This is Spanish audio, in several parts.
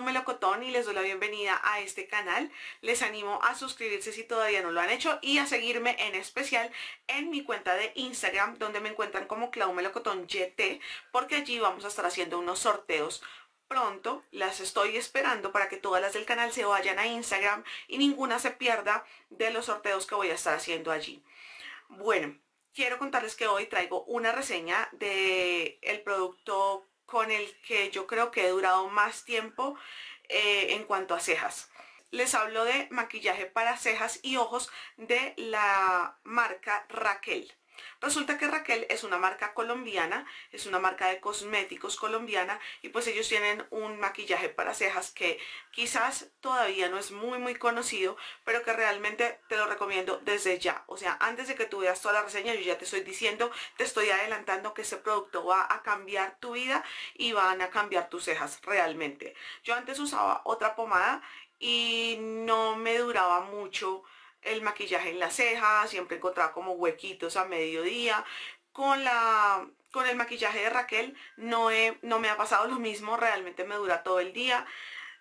melocotón y les doy la bienvenida a este canal. Les animo a suscribirse si todavía no lo han hecho y a seguirme en especial en mi cuenta de Instagram donde me encuentran como Melocotón YT porque allí vamos a estar haciendo unos sorteos pronto. Las estoy esperando para que todas las del canal se vayan a Instagram y ninguna se pierda de los sorteos que voy a estar haciendo allí. Bueno, quiero contarles que hoy traigo una reseña del el producto con el que yo creo que he durado más tiempo eh, en cuanto a cejas. Les hablo de maquillaje para cejas y ojos de la marca Raquel. Resulta que Raquel es una marca colombiana, es una marca de cosméticos colombiana y pues ellos tienen un maquillaje para cejas que quizás todavía no es muy muy conocido, pero que realmente te lo recomiendo desde ya. O sea, antes de que tú veas toda la reseña, yo ya te estoy diciendo, te estoy adelantando que ese producto va a cambiar tu vida y van a cambiar tus cejas realmente. Yo antes usaba otra pomada y no me duraba mucho el maquillaje en las cejas, siempre encontraba como huequitos a mediodía. Con, la, con el maquillaje de Raquel no, he, no me ha pasado lo mismo, realmente me dura todo el día.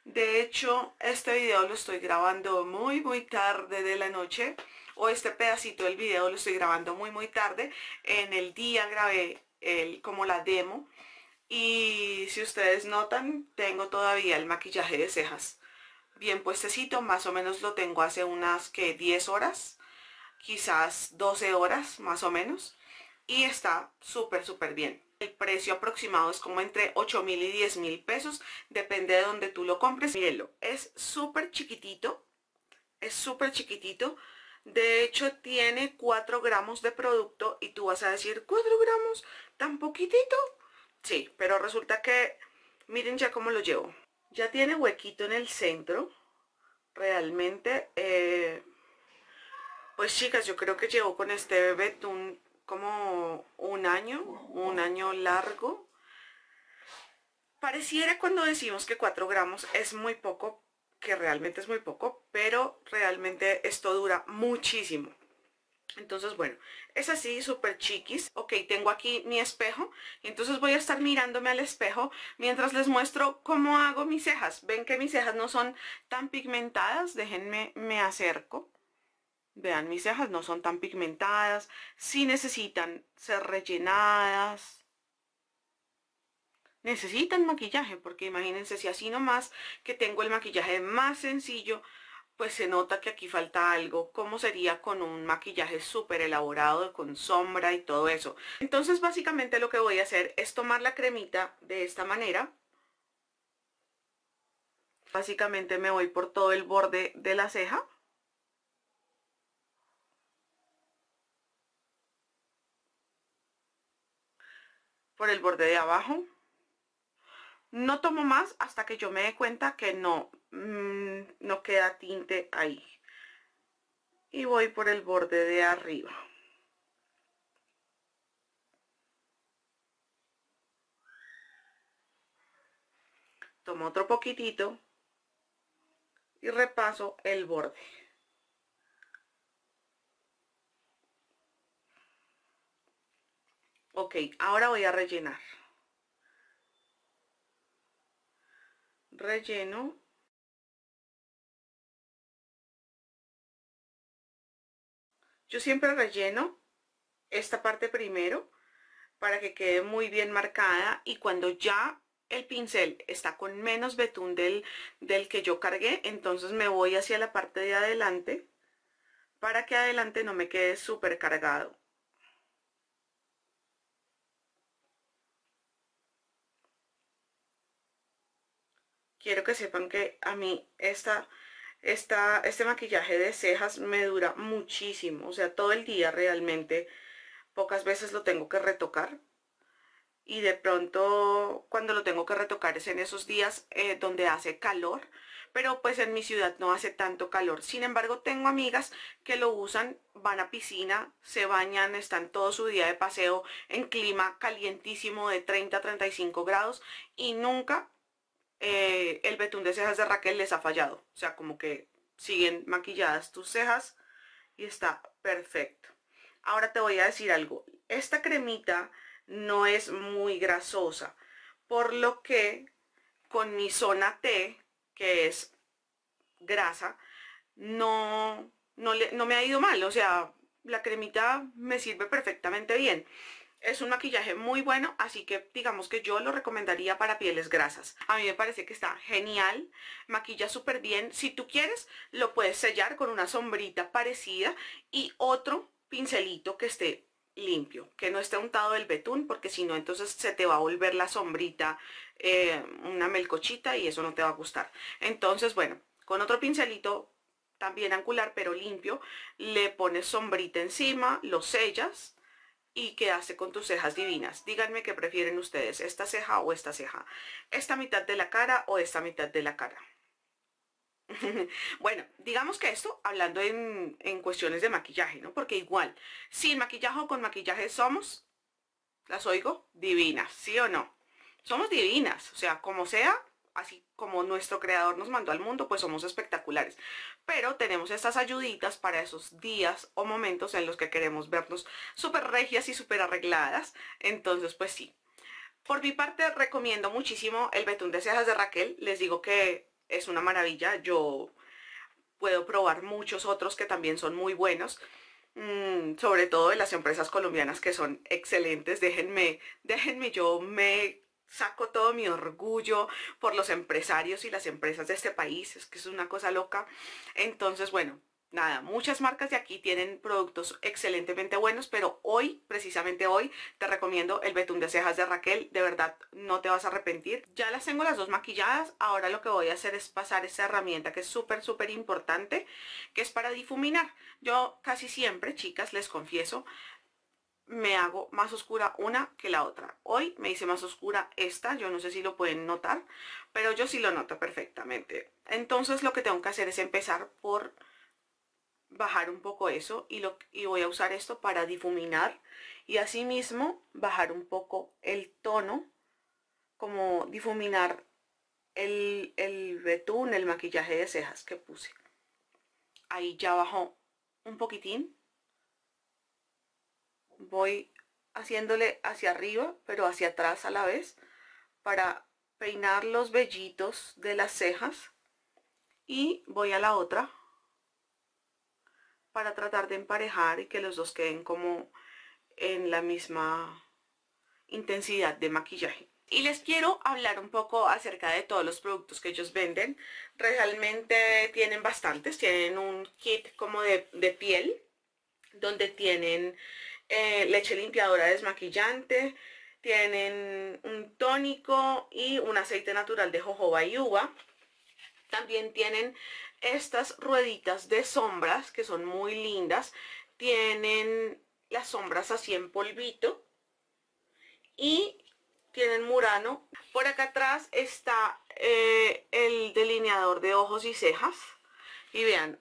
De hecho, este video lo estoy grabando muy muy tarde de la noche o este pedacito del video lo estoy grabando muy muy tarde. En el día grabé el, como la demo y si ustedes notan, tengo todavía el maquillaje de cejas bien puestecito, más o menos lo tengo hace unas que 10 horas, quizás 12 horas más o menos, y está súper súper bien. El precio aproximado es como entre 8 mil y 10 mil pesos, depende de donde tú lo compres. Mírenlo, es súper chiquitito, es súper chiquitito, de hecho, tiene 4 gramos de producto y tú vas a decir, ¿4 gramos? ¿Tan poquitito? Sí, pero resulta que, miren ya cómo lo llevo. Ya tiene huequito en el centro. Realmente, eh, pues chicas, yo creo que llevo con este bebé como un año, un año largo. Pareciera cuando decimos que 4 gramos es muy poco, que realmente es muy poco, pero realmente esto dura muchísimo. Entonces, bueno, es así, súper chiquis. Ok, tengo aquí mi espejo. Entonces voy a estar mirándome al espejo mientras les muestro cómo hago mis cejas. Ven que mis cejas no son tan pigmentadas. Déjenme, me acerco. Vean, mis cejas no son tan pigmentadas. Sí necesitan ser rellenadas necesitan maquillaje, porque imagínense si así nomás que tengo el maquillaje más sencillo, pues se nota que aquí falta algo, como sería con un maquillaje súper elaborado, con sombra y todo eso. Entonces básicamente lo que voy a hacer es tomar la cremita de esta manera. Básicamente me voy por todo el borde de la ceja. Por el borde de abajo. No tomo más hasta que yo me dé cuenta que no Mm, no queda tinte ahí y voy por el borde de arriba tomo otro poquitito y repaso el borde ok ahora voy a rellenar relleno Yo siempre relleno esta parte primero para que quede muy bien marcada y cuando ya el pincel está con menos betún del, del que yo cargué, entonces me voy hacia la parte de adelante para que adelante no me quede súper cargado. Quiero que sepan que a mí esta este maquillaje de cejas me dura muchísimo, o sea, todo el día realmente, pocas veces lo tengo que retocar. Y de pronto cuando lo tengo que retocar es en esos días eh, donde hace calor, pero pues en mi ciudad no hace tanto calor. Sin embargo, tengo amigas que lo usan, van a piscina, se bañan, están todo su día de paseo en clima calientísimo de 30 a 35 grados y nunca eh, el betún de cejas de Raquel les ha fallado. O sea, como que siguen maquilladas tus cejas y está perfecto. Ahora te voy a decir algo. Esta cremita no es muy grasosa, por lo que con mi zona T, que es grasa, no, no, le, no me ha ido mal. O sea, la cremita me sirve perfectamente bien. Es un maquillaje muy bueno, así que digamos que yo lo recomendaría para pieles grasas. A mí me parece que está genial, maquilla súper bien. Si tú quieres, lo puedes sellar con una sombrita parecida y otro pincelito que esté limpio, que no esté untado del betún, porque si no, entonces se te va a volver la sombrita, eh, una melcochita y eso no te va a gustar. Entonces, bueno, con otro pincelito también angular pero limpio, le pones sombrita encima, lo sellas ¿Y qué hace con tus cejas divinas? Díganme qué prefieren ustedes, esta ceja o esta ceja. Esta mitad de la cara o esta mitad de la cara. bueno, digamos que esto hablando en, cuestiones de maquillaje, ¿no? Porque igual, sin maquillaje o con maquillaje somos, las oigo, divinas, ¿sí o no? Somos divinas, o sea, como sea, así como nuestro creador nos mandó al mundo, pues somos espectaculares. Pero tenemos estas ayuditas para esos días o momentos en los que queremos vernos súper regias y súper arregladas. Entonces, pues sí. Por mi parte, recomiendo muchísimo el betún de cejas de Raquel. Les digo que es una maravilla. Yo puedo probar muchos otros que también son muy buenos. Mm, sobre todo de las empresas colombianas que son excelentes. Déjenme, déjenme, yo me saco todo mi orgullo por los empresarios y las empresas de este país, es que es una cosa loca. Entonces, bueno, nada, muchas marcas de aquí tienen productos excelentemente buenos, pero hoy, precisamente hoy, te recomiendo el betún de cejas de Raquel, de verdad no te vas a arrepentir. Ya las tengo las dos maquilladas, ahora lo que voy a hacer es pasar esa herramienta que es súper, súper importante, que es para difuminar. Yo casi siempre, chicas, les confieso, me hago más oscura una que la otra. Hoy me hice más oscura esta, yo no sé si lo pueden notar, pero yo sí lo noto perfectamente. Entonces lo que tengo que hacer es empezar por bajar un poco eso y, lo, voy a usar esto para difuminar y asimismo bajar un poco el tono, como difuminar el, el betún, el maquillaje de cejas que puse. Ahí ya bajó un poquitín voy haciéndole hacia arriba, pero hacia atrás a la vez, para peinar los vellitos de las cejas. Y voy a la otra para tratar de emparejar y que los dos queden como en la misma intensidad de maquillaje. Y les quiero hablar un poco acerca de todos los productos que ellos venden. Realmente tienen bastantes, tienen un kit como de, de piel, donde tienen eh, leche limpiadora desmaquillante, tienen un tónico y un aceite natural de jojoba y uva. También tienen estas rueditas de sombras que son muy lindas. Tienen las sombras así en polvito y tienen murano. Por acá atrás está eh, el delineador de ojos y cejas. Y vean,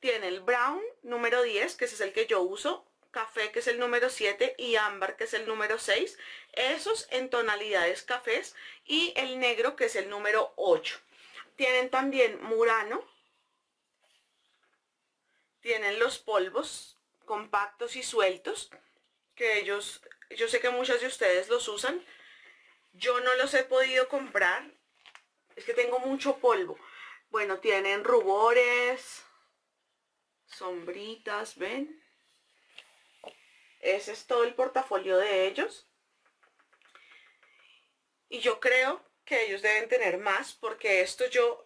tiene el brown número 10, que ese es el que yo uso, café que es el número 7 y ámbar que es el número 6, esos en tonalidades cafés y el negro que es el número 8. Tienen también murano, tienen los polvos compactos y sueltos, que ellos, yo sé que muchos de ustedes los usan, yo no los he podido comprar, es que tengo mucho polvo. Bueno, tienen rubores, sombritas, ¿ven? Ese es todo el portafolio de ellos. Y yo creo que ellos deben tener más porque esto yo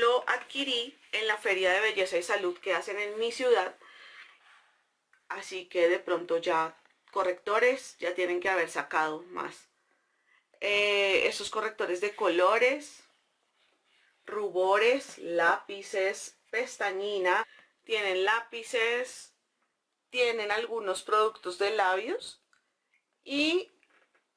lo adquirí en la Feria de Belleza y Salud que hacen en mi ciudad. Así que de pronto ya correctores ya tienen que haber sacado más. Eh, esos correctores de colores, rubores, lápices, pestañina tienen lápices, tienen algunos productos de labios y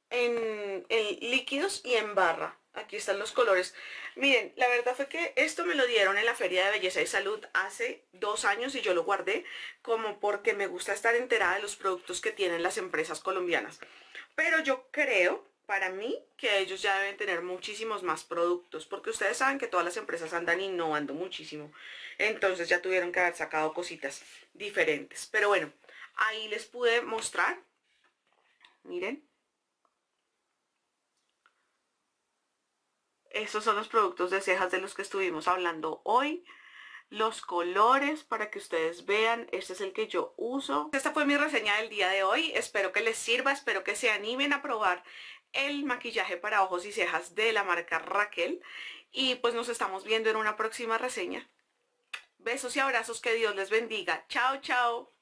en, líquidos y en barra. Aquí están los colores. Miren, la verdad fue que esto me lo dieron en la Feria de Belleza y Salud hace dos años y yo lo guardé como porque me gusta estar enterada de los productos que tienen las empresas colombianas. Pero yo creo para mí que ellos ya deben tener muchísimos más productos, porque ustedes saben que todas las empresas andan innovando muchísimo, entonces ya tuvieron que haber sacado cositas diferentes. Pero bueno, ahí les pude mostrar, miren, estos son los productos de cejas de los que estuvimos hablando hoy, los colores para que ustedes vean. Este es el que yo uso. Esta fue mi reseña del día de hoy. Espero que les sirva, espero que se animen a probar el maquillaje para ojos y cejas de la marca Raquel. Y pues nos estamos viendo en una próxima reseña. Besos y abrazos, que Dios les bendiga. Chao, chao.